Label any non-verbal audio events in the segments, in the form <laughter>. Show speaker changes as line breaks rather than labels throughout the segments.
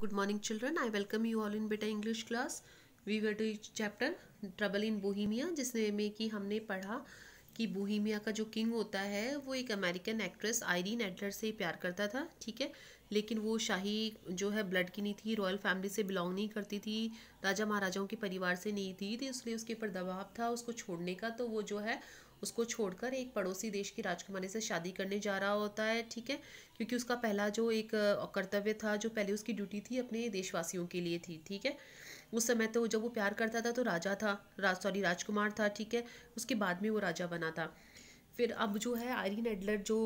Good morning children I welcome you all in बेटा English class we were to chapter trouble in Bohemia जिसने में कि हमने पढ़ा कि बोहिमिया का जो किंग होता है वो एक अमेरिकन एक्ट्रेस आयरीन एडलर से प्यार करता था ठीक है लेकिन वो शाही जो है ब्लड की नहीं थी रॉयल फैमिली से बिलोंग नहीं करती थी राजा महाराजाओं के परिवार से नहीं थी तो इसलिए उसके ऊपर दबाव था उसको छोड़ने का तो वो जो है उसको छोड़कर एक पड़ोसी देश की राजकुमारी से शादी करने जा रहा होता है ठीक है क्योंकि उसका पहला जो एक कर्तव्य था जो पहले उसकी ड्यूटी थी अपने देशवासियों के लिए थी ठीक है उस समय तो जब वो प्यार करता था तो राजा था रा, सॉरी राजकुमार था ठीक है उसके बाद में वो राजा बना था फिर अब जो है आयरिन एडलर जो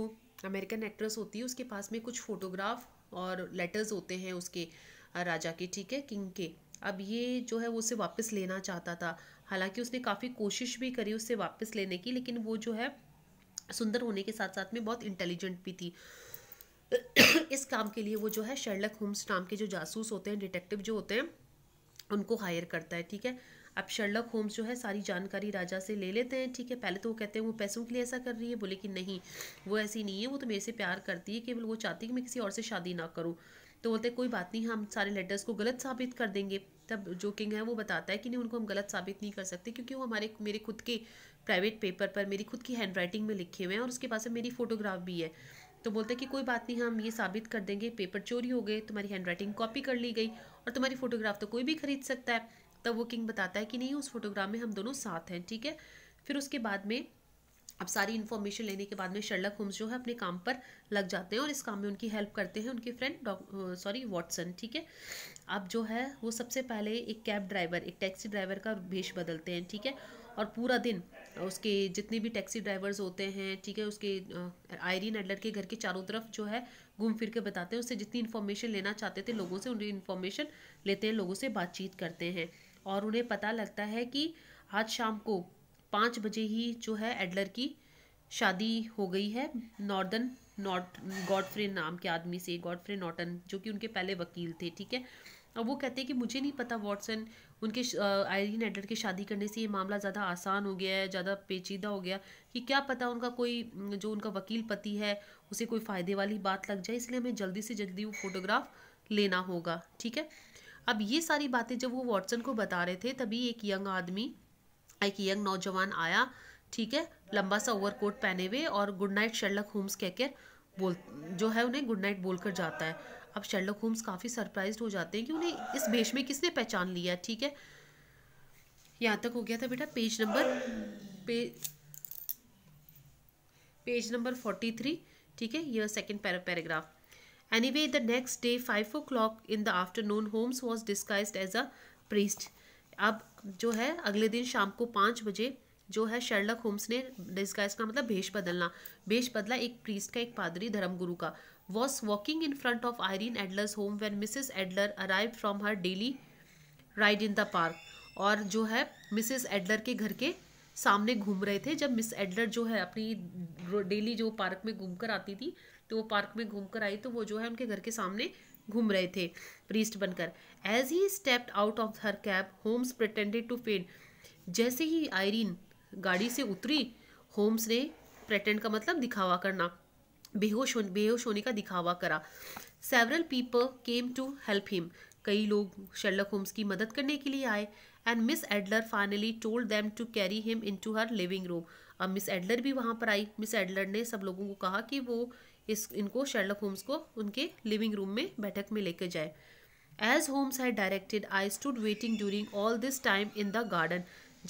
अमेरिकन एक्ट्रेस होती है उसके पास में कुछ फ़ोटोग्राफ और लेटर्स होते हैं उसके राजा के ठीक है किंग के अब ये जो है वो उसे वापस लेना चाहता था हालांकि उसने काफ़ी कोशिश भी करी उससे वापस लेने की लेकिन वो जो है सुंदर होने के साथ साथ में बहुत इंटेलिजेंट भी थी <coughs> इस काम के लिए वो जो है शर्लक होम्स नाम के जो जासूस होते हैं डिटेक्टिव जो होते हैं उनको हायर करता है ठीक है अब शर्लक होम्स जो है सारी जानकारी राजा से ले लेते हैं ठीक है पहले तो वो कहते हैं वो पैसों के लिए ऐसा कर रही है बोले कि नहीं वो ऐसी नहीं है वो तो मेरे से प्यार करती है केवल वो चाहती है कि मैं किसी और से शादी ना करूँ तो बोलते हैं कोई बात नहीं हम सारे लेटर्स को गलत साबित कर देंगे तब जो किंग है वो बताता है कि नहीं उनको हम गलत साबित नहीं कर सकते क्योंकि वो हमारे मेरे खुद के प्राइवेट पेपर पर मेरी खुद की हैंड राइटिंग में लिखे हुए हैं और उसके पास मेरी फ़ोटोग्राफ भी है तो बोलते हैं कि कोई बात नहीं हम ये साबित कर देंगे पेपर चोरी हो गए तुम्हारी हैंड राइटिंग कॉपी कर ली गई और तुम्हारी फ़ोटोग्राफ तो कोई भी खरीद सकता है तब वो किंग बताता है कि नहीं उस फोटोग्राफ में हम दोनों साथ हैं ठीक है फिर उसके बाद में अब सारी इन्फॉर्मेशन लेने के बाद में शर्लक होम्स जो है अपने काम पर लग जाते हैं और इस काम में उनकी हेल्प करते हैं उनके फ्रेंड सॉरी वॉटसन ठीक है अब जो है वो सबसे पहले एक कैब ड्राइवर एक टैक्सी ड्राइवर का भेष बदलते हैं ठीक है और पूरा दिन उसके जितने भी टैक्सी ड्राइवर्स होते हैं ठीक है उसके आयरिन एडलर के घर के चारों तरफ जो है घूम फिर के बताते हैं उससे जितनी इन्फॉर्मेशन लेना चाहते थे लोगों से उनकी इन्फॉर्मेशन लेते हैं लोगों से बातचीत करते हैं और उन्हें पता लगता है कि आज शाम को पाँच बजे ही जो है एडलर की शादी हो गई है नॉर्दर्न नॉट गॉडफ्रे नाम के आदमी से गॉडफ्रे नॉटन जो कि उनके पहले वकील थे ठीक है अब वो कहते हैं कि मुझे नहीं पता वॉटसन उनके आयरिन एडलर की शादी करने से ये मामला ज़्यादा आसान हो गया है ज़्यादा पेचीदा हो गया कि क्या पता उनका कोई जो उनका वकील पति है उसे कोई फ़ायदे वाली बात लग जाए इसलिए हमें जल्दी से जल्दी वो फोटोग्राफ लेना होगा ठीक है अब ये सारी बातें जब वो वॉटसन को बता रहे थे तभी एक यंग आदमी एक यंग नौजवान आया ठीक है लंबा सा ओवर कोट पहने हुए और गुड नाइट शर्लक होम्स कहकर बोल जो है उन्हें गुड नाइट बोलकर जाता है अब शर्लक होम्स काफ़ी सरप्राइज हो जाते हैं कि उन्हें इस भेष में किसने पहचान लिया ठीक है यहाँ तक हो गया था बेटा पेज नंबर पे पेज नंबर फोर्टी थ्री ठीक है यह second paragraph anyway the next day five o'clock in the afternoon Holmes was disguised as a priest अब जो है अगले दिन शाम को पाँच बजे जो है शर्लक होम्स ने डिस्गाइज का मतलब भेष बदलना भेष बदला एक प्रीस्ट का एक पादरी धर्मगुरु का was walking in front of Irene Adler's home when Mrs Adler arrive from her daily ride in the park और जो है मिसिस एडलर के घर के सामने घूम रहे थे जब मिस एडलर जो है अपनी डेली जो पार्क में घूम कर आती थी तो वो पार्क में घूम कर आई तो वो जो है उनके घर के सामने घूम रहे थे प्रीस्ट बनकर एज ही stepped out of her cab Holmes pretended to faint जैसे ही आयरीन गाड़ी से उतरी होम्स ने प्रटेंड का मतलब दिखावा करना बेहोश होने बेहोश होने का दिखावा करा several people came to help him कई लोग शर्लक होम्स की मदद करने के लिए आए and Miss Adler finally told them to carry him into her living room अब मिस एडलर भी वहाँ पर आई मिस एडलर ने सब लोगों को कहा कि वो इस इनको शर्लक होम्स को उनके लिविंग रूम में बैठक में लेकर जाए as Holmes had directed I stood waiting during all this time in the garden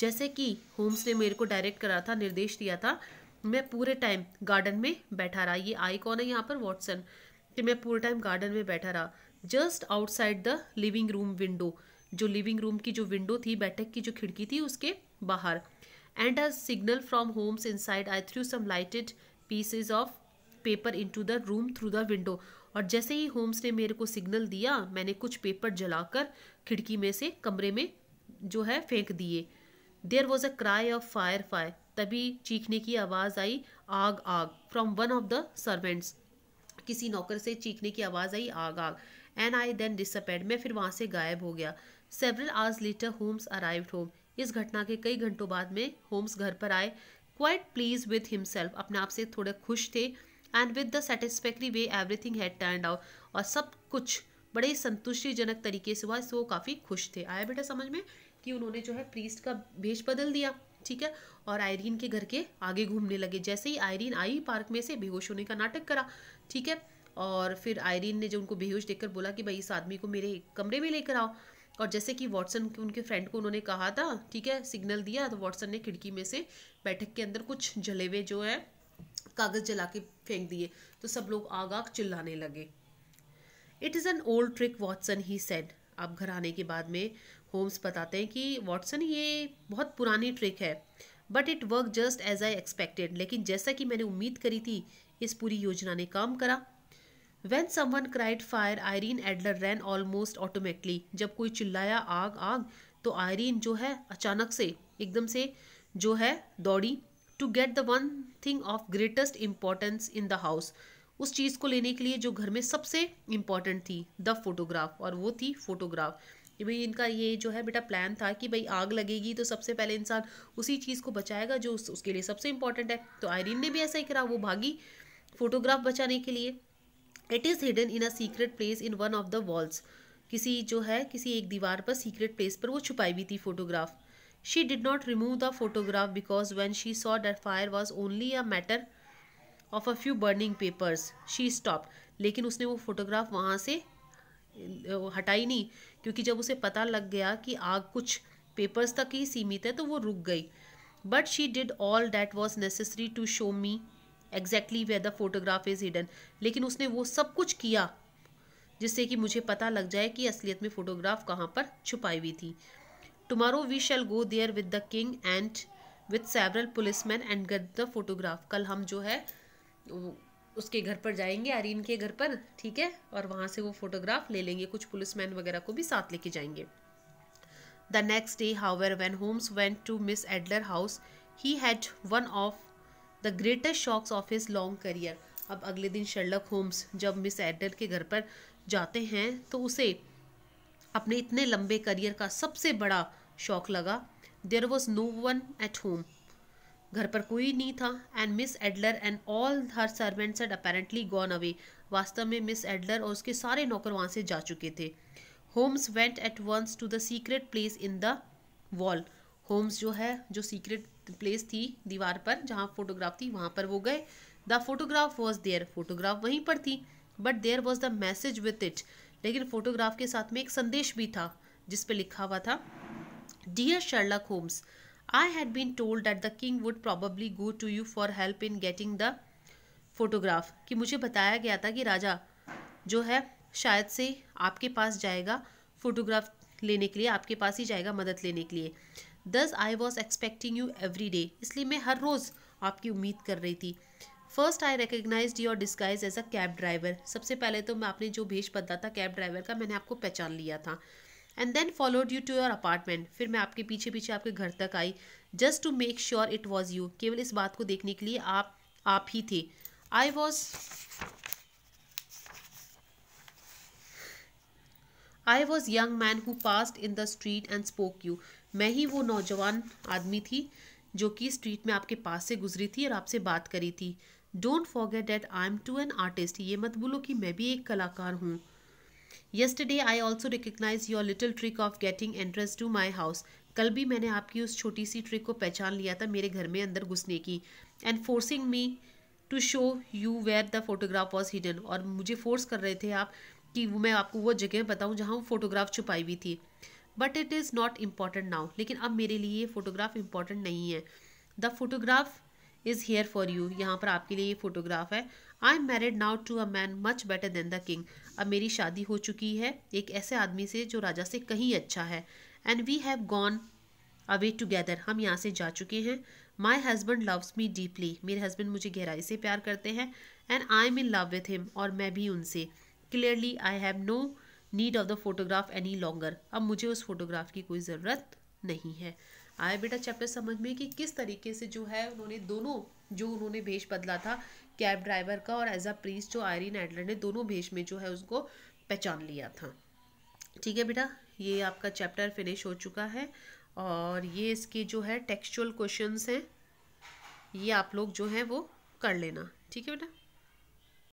जैसे कि होम्स ने मेरे को डायरेक्ट करा था निर्देश दिया था मैं पूरे टाइम गार्डन में बैठा रहा ये आई कौन है यहाँ पर वॉटसन कि मैं पूरे टाइम गार्डन में बैठा रहा just outside the living room window जो लिविंग रूम की जो विंडो थी बैठक की जो खिड़की थी उसके बाहर and a signal from Holmes inside I threw some lighted pieces of paper into the room through the window और जैसे ही होम्स ने मेरे को सिग्नल दिया मैंने कुछ पेपर जलाकर खिड़की में से कमरे में जो है फेंक दिए there was a cry of fire fire तभी चीखने की आवाज़ आई आग आग from one of the servants किसी नौकर से चीखने की आवाज़ आई आग आग एंड आई देन डिसअपेड मैं फिर वहाँ से गायब हो गया several hours later Holmes arrived home इस घटना के कई घंटों बाद में होम्स घर पर आए क्वाइट प्लीज विथ हिमसेल्फ अपने आप से थोड़े खुश थे and with the satisfactory way everything had turn out और सब कुछ बड़े ही संतुष्टिजनक तरीके से हुआ इससे वो काफ़ी खुश थे आया बेटा समझ में कि उन्होंने जो है प्रीस्ट का भेष बदल दिया ठीक है और आयरीन के घर के आगे घूमने लगे जैसे ही आयरीन आई पार्क में से बेहोश होने का नाटक करा ठीक है और फिर आयरीन ने जो उनको बेहोश देखकर बोला कि भाई इस आदमी को मेरे कमरे में लेकर आओ और जैसे कि वॉटसन उनके फ्रेंड को उन्होंने कहा था ठीक है सिग्नल दिया तो वॉटसन ने खिड़की में से बैठक के अंदर कुछ जले हुए जो है कागज़ जला के फेंक दिए तो सब लोग आग आग चिल्लाने लगे it is an old trick Watson he said अब घर आने के बाद में होम्स बताते हैं कि वॉटसन ये बहुत पुरानी ट्रिक है but it work just as I expected लेकिन जैसा कि मैंने उम्मीद करी थी इस पूरी योजना ने काम करा when someone cried fire Irene Adler ran almost automatically जब कोई चिल्लाया आग आग तो आयरीन जो है अचानक से एकदम से जो है दौड़ी to get the one thing of greatest importance in the house उस चीज़ को लेने के लिए जो घर में सबसे इम्पॉर्टेंट थी द फोटोग्राफ और वो थी फोटोग्राफ भाई इनका ये जो है बेटा प्लान था कि भाई आग लगेगी तो सबसे पहले इंसान उसी चीज़ को बचाएगा जो उस, उसके लिए सबसे इम्पोर्टेंट है तो आयरीन ने भी ऐसा ही करा वो भागी फोटोग्राफ बचाने के लिए it is hidden in a secret place in one of the walls किसी जो है किसी एक दीवार पर सीक्रेट प्लेस पर वो छुपाई हुई थी photograph She did not remove the photograph because when she saw that fire was only a matter of a few burning papers, she stopped. लेकिन उसने वो फोटोग्राफ वहाँ से हटाई नहीं क्योंकि जब उसे पता लग गया कि आग कुछ पेपर्स तक ही सीमित है तो वो रुक गई but she did all that was necessary to show me exactly way the photograph is hidden लेकिन उसने वो सब कुछ किया जिससे कि मुझे पता लग जाए कि असलियत में फ़ोटोग्राफ कहाँ पर छुपाई हुई थी tomorrow we shall go there with the king and with policeman and get the photograph कल हम जो है उसके घर पर जाएंगे आरिन के घर पर ठीक है और वहां से वो फोटोग्राफ ले लेंगे कुछ पुलिसमैन वगैरह को भी साथ लेके जाएंगे the next day however when Holmes went to Miss Adler house he had one of the greatest shocks of his long career अब अगले दिन शर्लक होम्स जब मिस एडलर के घर पर जाते हैं तो उसे अपने इतने लंबे करियर का सबसे बड़ा शौक लगा there was no one at home घर पर कोई नहीं था and Miss Adler and all her servants had apparently gone away वास्तव में मिस एडलर और उसके सारे नौकर वहाँ से जा चुके थे Holmes went at once to the secret place in the wall Holmes जो है जो सीक्रेट प्लेस थी दीवार पर जहाँ फोटोग्राफ थी वहाँ पर वो गए the photograph was there photograph वहीं पर थी but there was the message with it लेकिन फोटोग्राफ के साथ में एक संदेश भी था जिस पर लिखा हुआ था Dear Sherlock Holmes, I had been told that the king would probably go to you for help in getting the photograph. कि मुझे बताया गया था कि राजा जो है शायद से आपके पास जाएगा फोटोग्राफ लेने के लिए आपके पास ही जाएगा मदद लेने के लिए दस I was expecting you every day इसलिए मैं हर रोज़ आपकी उम्मीद कर रही थी first I recognise your disguise as a cab driver सबसे पहले तो मैं आपने जो भेज बदला था कैब ड्राइवर का मैंने आपको पहचान लिया था and then followed you to your apartment फिर मैं आपके पीछे पीछे आपके घर तक आई just to make sure it was you केवल इस बात को देखने के लिए आप आप ही थे I was I was young man who passed in the street and spoke you मैं ही वो नौजवान आदमी थी जो कि स्ट्रीट में आपके पास से गुजरी थी और आपसे बात करी थी don't forget that I am too an artist ये मत बोलो कि मैं भी एक कलाकार हूँ yesterday I also recognise your little trick of getting entrance to my house कल भी मैंने आपकी उस छोटी सी ट्रिक को पहचान लिया था मेरे घर में अंदर घुसने की and forcing me to show you where the photograph was hidden और मुझे फोर्स कर रहे थे आप कि मैं आपको वो जगह बताऊँ जहाँ वो फोटोग्राफ छुपाई हुई थी but it is not important now लेकिन अब मेरे लिए ये फ़ोटोग्राफ इम्पॉर्टेंट नहीं है the photograph is here for you यहाँ पर आपके लिए ये फ़ोटोग्राफ है I am married now to a man much better than the king अब मेरी शादी हो चुकी है एक ऐसे आदमी से जो राजा से कहीं अच्छा है and we have gone away together हम यहाँ से जा चुके हैं my husband loves me deeply मेरे हस्बैंड मुझे गहराई से प्यार करते हैं and I am in love with him और मैं भी उनसे clearly I have no need of the photograph any longer अब मुझे उस फोटोग्राफ की कोई ज़रूरत नहीं है आए बेटा चैप्टर समझ में कि किस तरीके से जो है उन्होंने दोनों जो उन्होंने भेष बदला था कैब ड्राइवर का और एज अ प्रिंस जो आयरिन एडलर ने दोनों भेष में जो है उसको पहचान लिया था ठीक है बेटा ये आपका चैप्टर फिनिश हो चुका है और ये इसके जो है टेक्सचुअल क्वेश्चंस हैं ये आप लोग जो है वो कर लेना ठीक है बेटा